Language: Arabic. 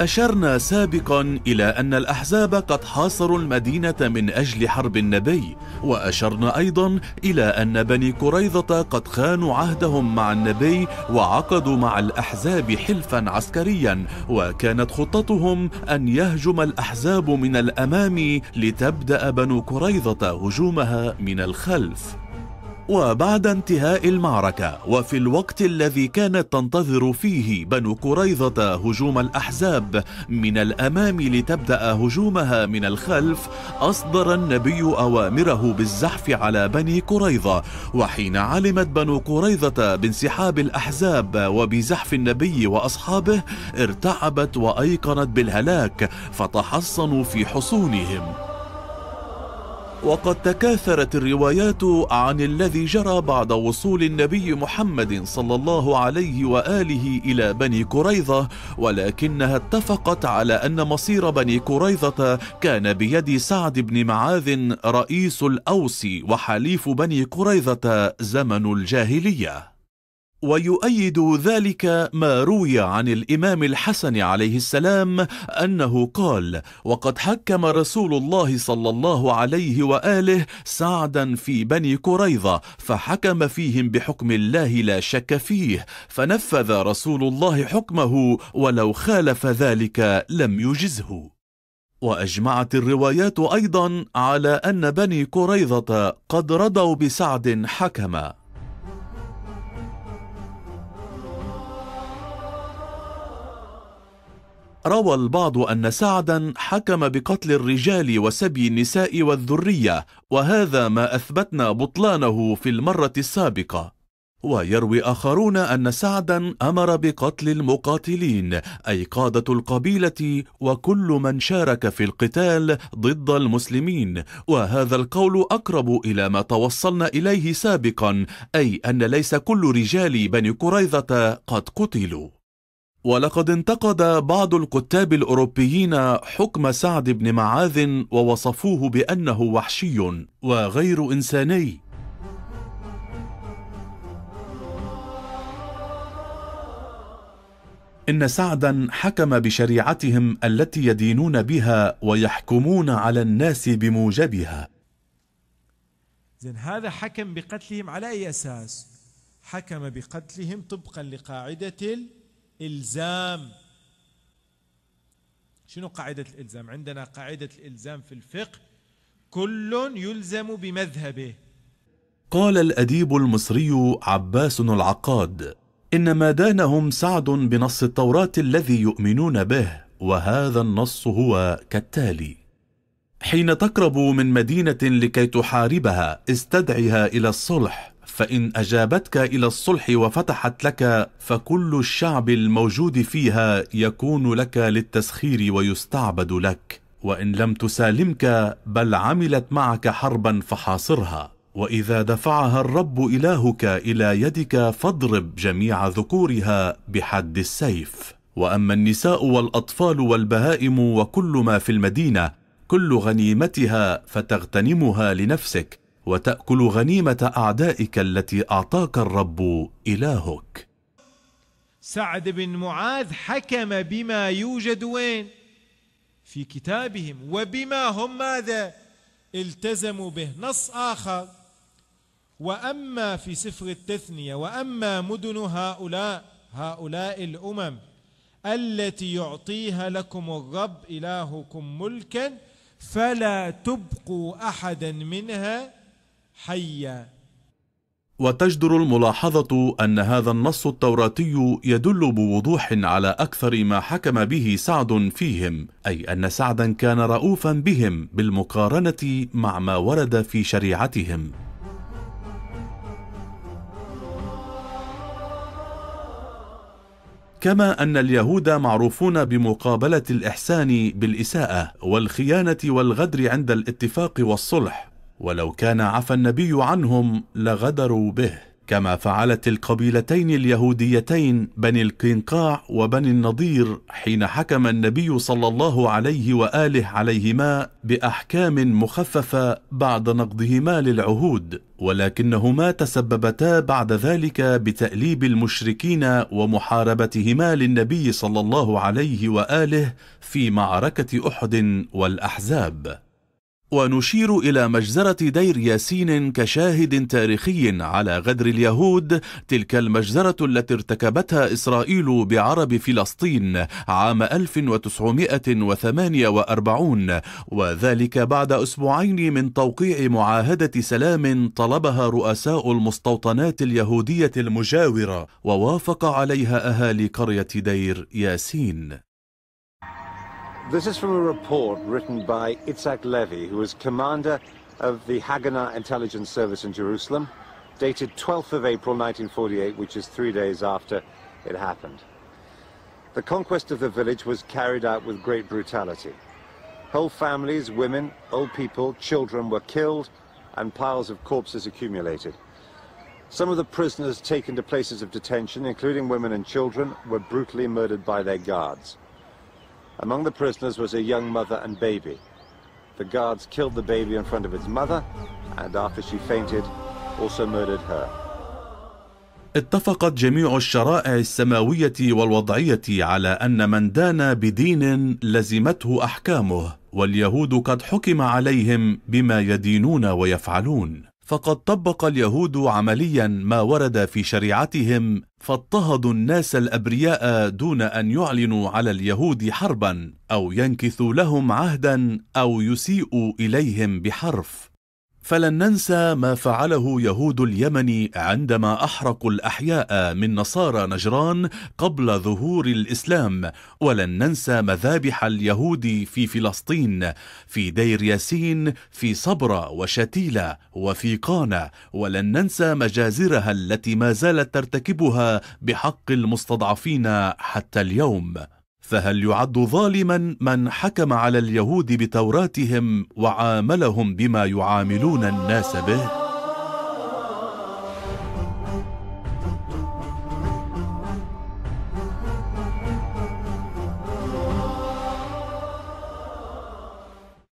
أشرنا سابقا إلى أن الأحزاب قد حاصروا المدينة من أجل حرب النبي وأشرنا أيضا إلى أن بني قريظة قد خانوا عهدهم مع النبي وعقدوا مع الأحزاب حلفا عسكريا وكانت خطتهم أن يهجم الأحزاب من الأمام لتبدأ بنو قريظة هجومها من الخلف وبعد انتهاء المعركة وفي الوقت الذي كانت تنتظر فيه بنو قريظة هجوم الأحزاب من الأمام لتبدأ هجومها من الخلف أصدر النبي أوامره بالزحف على بني قريظة وحين علمت بنو قريظة بانسحاب الأحزاب وبزحف النبي وأصحابه ارتعبت وأيقنت بالهلاك فتحصنوا في حصونهم وقد تكاثرت الروايات عن الذي جرى بعد وصول النبي محمد صلى الله عليه واله الى بني كريظه ولكنها اتفقت على ان مصير بني كريظه كان بيد سعد بن معاذ رئيس الاوس وحليف بني كريظه زمن الجاهليه ويؤيد ذلك ما روي عن الامام الحسن عليه السلام انه قال وقد حكم رسول الله صلى الله عليه واله سعدا في بني قريظه فحكم فيهم بحكم الله لا شك فيه فنفذ رسول الله حكمه ولو خالف ذلك لم يجزه واجمعت الروايات ايضا على ان بني قريظه قد رضوا بسعد حكما روى البعض أن سعدا حكم بقتل الرجال وسبي النساء والذرية وهذا ما أثبتنا بطلانه في المرة السابقة ويروي آخرون أن سعدا أمر بقتل المقاتلين أي قادة القبيلة وكل من شارك في القتال ضد المسلمين وهذا القول أقرب إلى ما توصلنا إليه سابقا أي أن ليس كل رجال بني قريظة قد قتلوا ولقد انتقد بعض الكتاب الأوروبيين حكم سعد بن معاذ ووصفوه بأنه وحشي وغير إنساني إن سعدا حكم بشريعتهم التي يدينون بها ويحكمون على الناس بموجبها زين هذا حكم بقتلهم على أي أساس حكم بقتلهم طبقا لقاعدة الزام شنو قاعدة الإلزام عندنا قاعدة الإلزام في الفقه كل يلزم بمذهبه قال الأديب المصري عباس العقاد انما دانهم سعد بنص التوراة الذي يؤمنون به وهذا النص هو كالتالي حين تقرب من مدينة لكي تحاربها استدعها إلى الصلح فإن أجابتك إلى الصلح وفتحت لك فكل الشعب الموجود فيها يكون لك للتسخير ويستعبد لك وإن لم تسالمك بل عملت معك حربا فحاصرها وإذا دفعها الرب إلهك إلى يدك فاضرب جميع ذكورها بحد السيف وأما النساء والأطفال والبهائم وكل ما في المدينة كل غنيمتها فتغتنمها لنفسك وتأكل غنيمة أعدائك التي أعطاك الرب إلهك سعد بن معاذ حكم بما يوجد وين في كتابهم وبما هم ماذا التزموا به نص آخر وأما في سفر التثنية وأما مدن هؤلاء هؤلاء الأمم التي يعطيها لكم الرب إلهكم ملكا فلا تبقوا أحدا منها حيا وتجدر الملاحظة أن هذا النص التوراتي يدل بوضوح على أكثر ما حكم به سعد فيهم أي أن سعدا كان رؤوفا بهم بالمقارنة مع ما ورد في شريعتهم كما أن اليهود معروفون بمقابلة الإحسان بالإساءة والخيانة والغدر عند الاتفاق والصلح ولو كان عفى النبي عنهم لغدروا به كما فعلت القبيلتين اليهوديتين بني القنقاع وبني النضير حين حكم النبي صلى الله عليه واله عليهما باحكام مخففه بعد نقضهما للعهود ولكنهما تسببتا بعد ذلك بتاليب المشركين ومحاربتهما للنبي صلى الله عليه واله في معركه احد والاحزاب ونشير إلى مجزرة دير ياسين كشاهد تاريخي على غدر اليهود تلك المجزرة التي ارتكبتها إسرائيل بعرب فلسطين عام 1948 وذلك بعد أسبوعين من توقيع معاهدة سلام طلبها رؤساء المستوطنات اليهودية المجاورة ووافق عليها أهالي قرية دير ياسين This is from a report written by Itzhak Levy, who was commander of the Haganah intelligence service in Jerusalem, dated 12th of April 1948, which is three days after it happened. The conquest of the village was carried out with great brutality. Whole families, women, old people, children were killed and piles of corpses accumulated. Some of the prisoners taken to places of detention, including women and children, were brutally murdered by their guards. Among the prisoners was a young mother and baby. The guards killed the baby in front of its mother, and after she fainted, also murdered her. اتفقت جميع الشرائع السماوية والوضعية على أن من دان بدين لزمته أحكامه واليهود قد حكم عليهم بما يدينون ويفعلون فقد طبق اليهود عمليا ما ورد في شريعتهم فاضطهدوا الناس الأبرياء دون أن يعلنوا على اليهود حربا أو ينكثوا لهم عهدا أو يسيئوا إليهم بحرف فلن ننسى ما فعله يهود اليمن عندما أحرقوا الأحياء من نصارى نجران قبل ظهور الإسلام ولن ننسى مذابح اليهود في فلسطين في دير ياسين في صبرة وشتيلة وفي قانا ولن ننسى مجازرها التي ما زالت ترتكبها بحق المستضعفين حتى اليوم فهل يعد ظالما من حكم على اليهود بتوراتهم وعاملهم بما يعاملون الناس به؟